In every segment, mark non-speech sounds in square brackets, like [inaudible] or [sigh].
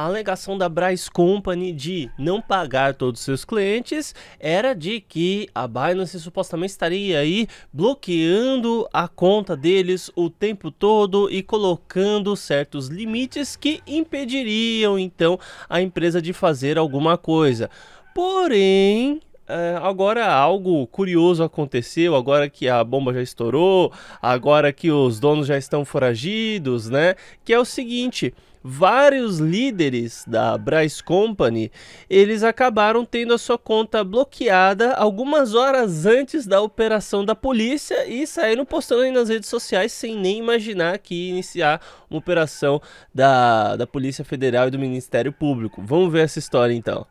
a alegação da Bryce Company de não pagar todos os seus clientes era de que a Binance supostamente estaria aí bloqueando a conta deles o tempo todo e colocando certos limites que impediriam então a empresa de fazer alguma coisa. Porém, eh, agora algo curioso aconteceu, agora que a bomba já estourou, agora que os donos já estão foragidos, né? Que é o seguinte, vários líderes da Bryce Company, eles acabaram tendo a sua conta bloqueada algumas horas antes da operação da polícia e saíram postando aí nas redes sociais sem nem imaginar que ia iniciar uma operação da, da Polícia Federal e do Ministério Público. Vamos ver essa história então.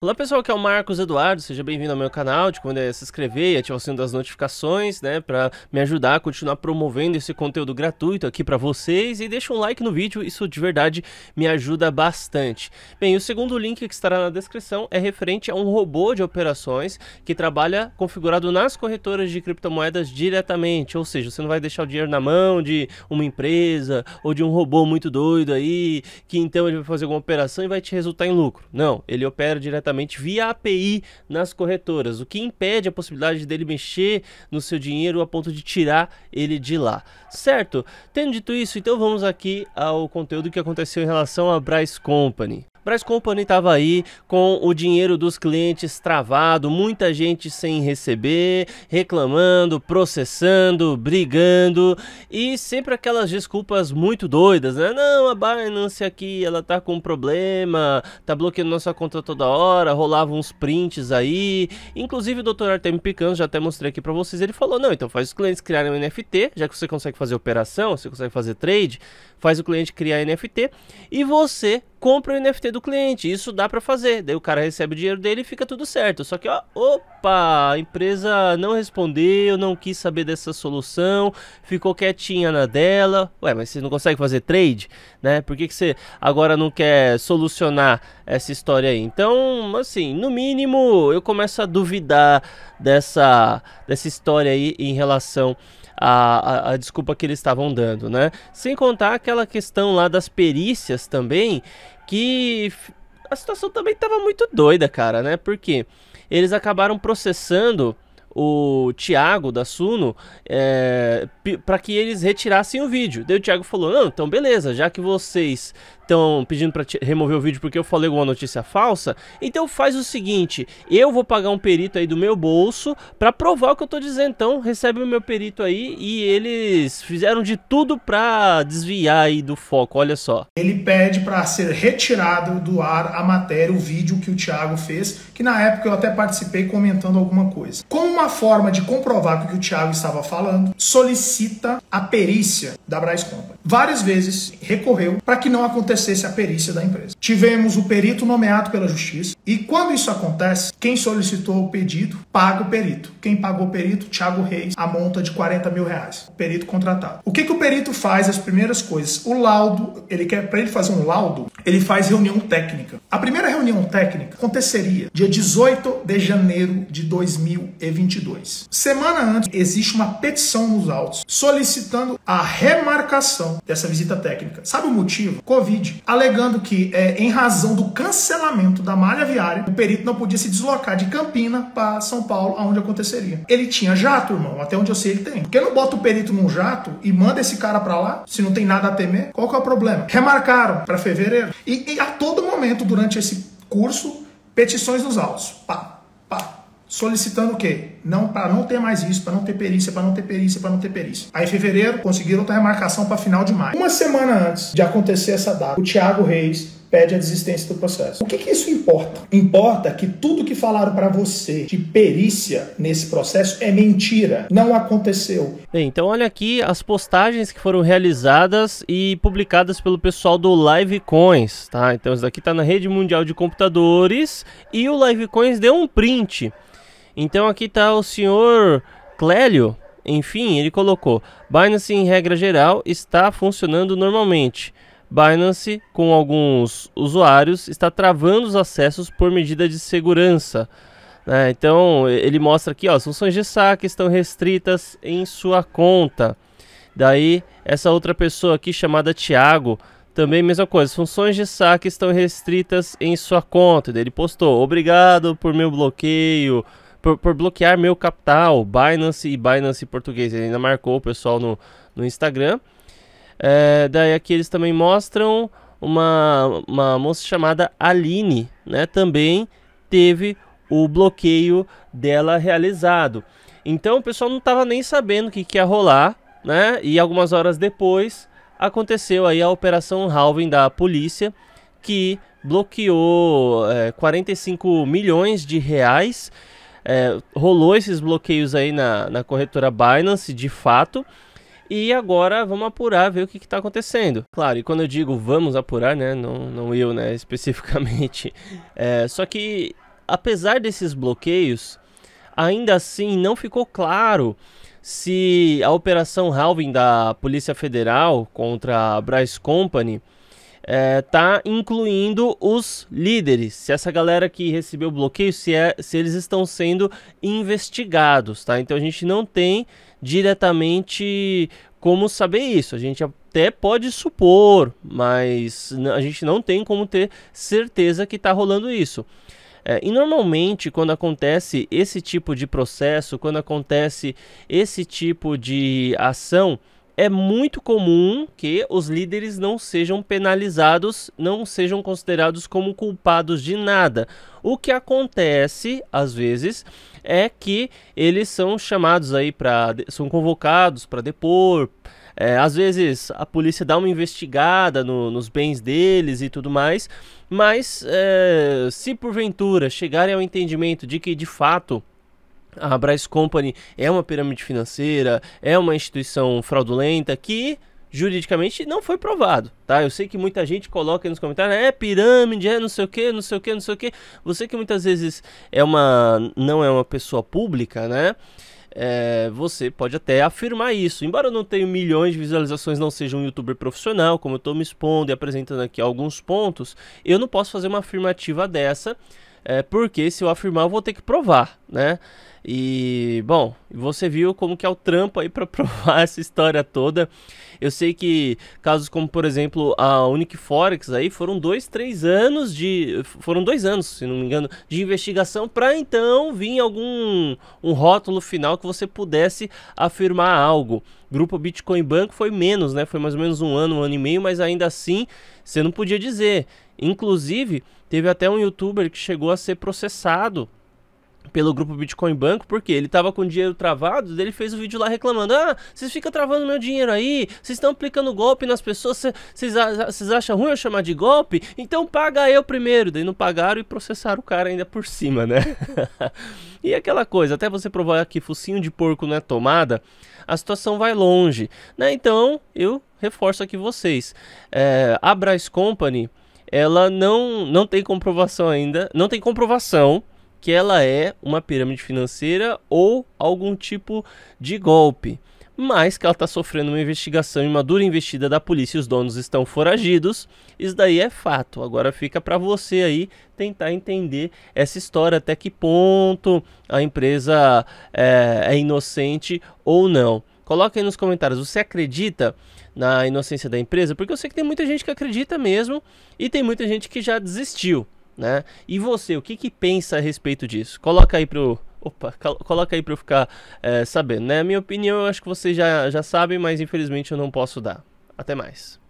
Olá pessoal, aqui é o Marcos Eduardo, seja bem-vindo ao meu canal, te convido a é se inscrever e ativar o sino das notificações, né, para me ajudar a continuar promovendo esse conteúdo gratuito aqui para vocês e deixa um like no vídeo, isso de verdade me ajuda bastante. Bem, o segundo link que estará na descrição é referente a um robô de operações que trabalha configurado nas corretoras de criptomoedas diretamente, ou seja, você não vai deixar o dinheiro na mão de uma empresa ou de um robô muito doido aí, que então ele vai fazer alguma operação e vai te resultar em lucro. Não, ele opera diretamente diretamente via API nas corretoras, o que impede a possibilidade dele mexer no seu dinheiro a ponto de tirar ele de lá, certo? Tendo dito isso, então vamos aqui ao conteúdo que aconteceu em relação à Bryce Company. Price Company estava aí com o dinheiro dos clientes travado, muita gente sem receber, reclamando, processando, brigando e sempre aquelas desculpas muito doidas, né? Não, a Binance aqui, ela tá com um problema, tá bloqueando nossa conta toda hora, rolavam uns prints aí. Inclusive o Dr. Artemio Picano, já até mostrei aqui para vocês, ele falou: "Não, então faz os clientes criarem um NFT, já que você consegue fazer operação, você consegue fazer trade, faz o cliente criar NFT e você compra o NFT do cliente. Isso dá para fazer. Daí o cara recebe o dinheiro dele e fica tudo certo. Só que, ó, opa, a empresa não respondeu, não quis saber dessa solução, ficou quietinha na dela. Ué, mas você não consegue fazer trade, né? Por que, que você agora não quer solucionar essa história aí? Então, assim, no mínimo, eu começo a duvidar dessa, dessa história aí em relação a, a, a, desculpa que eles estavam dando, né? Sem contar aquela questão lá das perícias também, que a situação também estava muito doida, cara, né? Porque eles acabaram processando o Thiago da Suno é, eh, para que eles retirassem o vídeo. Daí o Thiago falou: Não, então beleza, já que vocês estão pedindo para remover o vídeo porque eu falei alguma notícia falsa, então faz o seguinte, eu vou pagar um perito aí do meu bolso para provar o que eu tô dizendo. Então recebe o meu perito aí e eles fizeram de tudo para desviar aí do foco, olha só. Ele pede para ser retirado do ar a matéria, o vídeo que o Thiago fez, que na época eu até participei comentando alguma coisa. Como uma forma de comprovar o que o Thiago estava falando, solicita a perícia da Brás Company. Várias vezes recorreu para que não acontecesse acontecesse a perícia da empresa. Tivemos o perito nomeado pela justiça e quando isso acontece, quem solicitou o pedido paga o perito. Quem pagou o perito? Thiago Reis, a monta de 40 mil reais. O perito contratado. O que, que o perito faz? As primeiras coisas. O laudo, ele quer para ele fazer um laudo, ele faz reunião técnica. A primeira reunião técnica aconteceria dia 18 de janeiro de 2022. Semana antes, existe uma petição nos autos solicitando a remarcação dessa visita técnica. Sabe o motivo? Covid alegando que, é, em razão do cancelamento da malha viária, o perito não podia se deslocar de Campina para São Paulo, aonde aconteceria. Ele tinha jato, irmão, até onde eu sei ele tem. Porque não bota o perito num jato e manda esse cara para lá, se não tem nada a temer? Qual que é o problema? Remarcaram para fevereiro. E, e a todo momento, durante esse curso, petições nos autos. Pá, pá, solicitando o quê? Não, para não ter mais isso, para não ter perícia, para não ter perícia, para não ter perícia. Aí em fevereiro conseguiram outra remarcação para final de maio. Uma semana antes de acontecer essa data, o Thiago Reis pede a desistência do processo. O que, que isso importa? Importa que tudo que falaram para você de perícia nesse processo é mentira, não aconteceu. Bem, então olha aqui as postagens que foram realizadas e publicadas pelo pessoal do Livecoins, tá? Então isso daqui tá na rede mundial de computadores e o Livecoins deu um print. Então aqui está o senhor Clélio. Enfim, ele colocou: Binance, em regra geral, está funcionando normalmente. Binance, com alguns usuários, está travando os acessos por medida de segurança. Né? Então, ele mostra aqui: ó, as funções de saque estão restritas em sua conta. Daí, essa outra pessoa aqui, chamada Thiago, também mesma coisa, funções de saque estão restritas em sua conta. Daí ele postou: Obrigado por meu bloqueio por, por, bloquear meu capital, Binance e Binance português. Ele ainda marcou o pessoal no, no Instagram. É, daí aqui eles também mostram uma, uma moça chamada Aline, né? Também teve o bloqueio dela realizado. Então o pessoal não estava nem sabendo o que, que ia rolar, né? E algumas horas depois aconteceu aí a operação halving da polícia que bloqueou é, 45 milhões de reais é, rolou esses bloqueios aí na, na corretora Binance, de fato. E agora vamos apurar, ver o que está acontecendo. Claro, e quando eu digo vamos apurar, né? Não, não eu, né? [laughs] Especificamente. É, só que, apesar desses bloqueios, ainda assim não ficou claro se a operação halving da Polícia Federal contra a Bryce Company é, tá incluindo os líderes, se essa galera que recebeu bloqueio, se, é, se eles estão sendo investigados, tá? Então a gente não tem diretamente como saber isso. A gente até pode supor, mas a gente não tem como ter certeza que está rolando isso. É, e normalmente, quando acontece esse tipo de processo, quando acontece esse tipo de ação, é muito comum que os líderes não sejam penalizados, não sejam considerados como culpados de nada. O que acontece às vezes é que eles são chamados aí para são convocados para depor. É, às vezes a polícia dá uma investigada no, nos bens deles e tudo mais, mas é, se porventura chegarem ao entendimento de que de fato a Bryce Company é uma pirâmide financeira, é uma instituição fraudulenta que juridicamente não foi provado, tá? Eu sei que muita gente coloca aí nos comentários, é pirâmide, é não sei o que, não sei o que, não sei o que. Você que muitas vezes é uma, não é uma pessoa pública, né? É, você pode até afirmar isso. Embora eu não tenha milhões de visualizações, não seja um youtuber profissional, como eu estou me expondo e apresentando aqui alguns pontos, eu não posso fazer uma afirmativa dessa é, porque se eu afirmar eu vou ter que provar, né? E, bom, você viu como que é o trampo aí para [laughs] provar essa história toda. Eu sei que casos como, por exemplo, a Forex aí foram dois, três anos de... Foram dois anos, se não me engano, de investigação para então vir algum um rótulo final que você pudesse afirmar algo. Grupo Bitcoin Banco foi menos, né? Foi mais ou menos um ano, um ano e meio, mas ainda assim você não podia dizer. Inclusive, teve até um youtuber que chegou a ser processado pelo grupo Bitcoin Banco, porque ele tava com dinheiro travado, ele fez o um vídeo lá reclamando: "Ah, vocês ficam travando meu dinheiro aí, vocês estão aplicando golpe nas pessoas, vocês acham ruim eu chamar de golpe? Então paga eu primeiro". Daí não pagaram e processaram o cara ainda por cima, né? [laughs] e aquela coisa, até você provar que focinho de porco não é tomada, a situação vai longe, né? Então, eu reforço aqui vocês. É, a Brice Company, ela não não tem comprovação ainda, não tem comprovação que ela é uma pirâmide financeira ou algum tipo de golpe, mas que ela está sofrendo uma investigação e uma dura investida da polícia e os donos estão foragidos. Isso daí é fato. Agora fica para você aí tentar entender essa história, até que ponto a empresa é, é inocente ou não. Coloque aí nos comentários, você acredita na inocência da empresa? Porque eu sei que tem muita gente que acredita mesmo e tem muita gente que já desistiu né? E você, o que, que pensa a respeito disso? Coloca aí pro Opa, coloca aí para eu ficar é, sabendo, né? A minha opinião eu acho que vocês já, já sabem, mas infelizmente eu não posso dar. Até mais.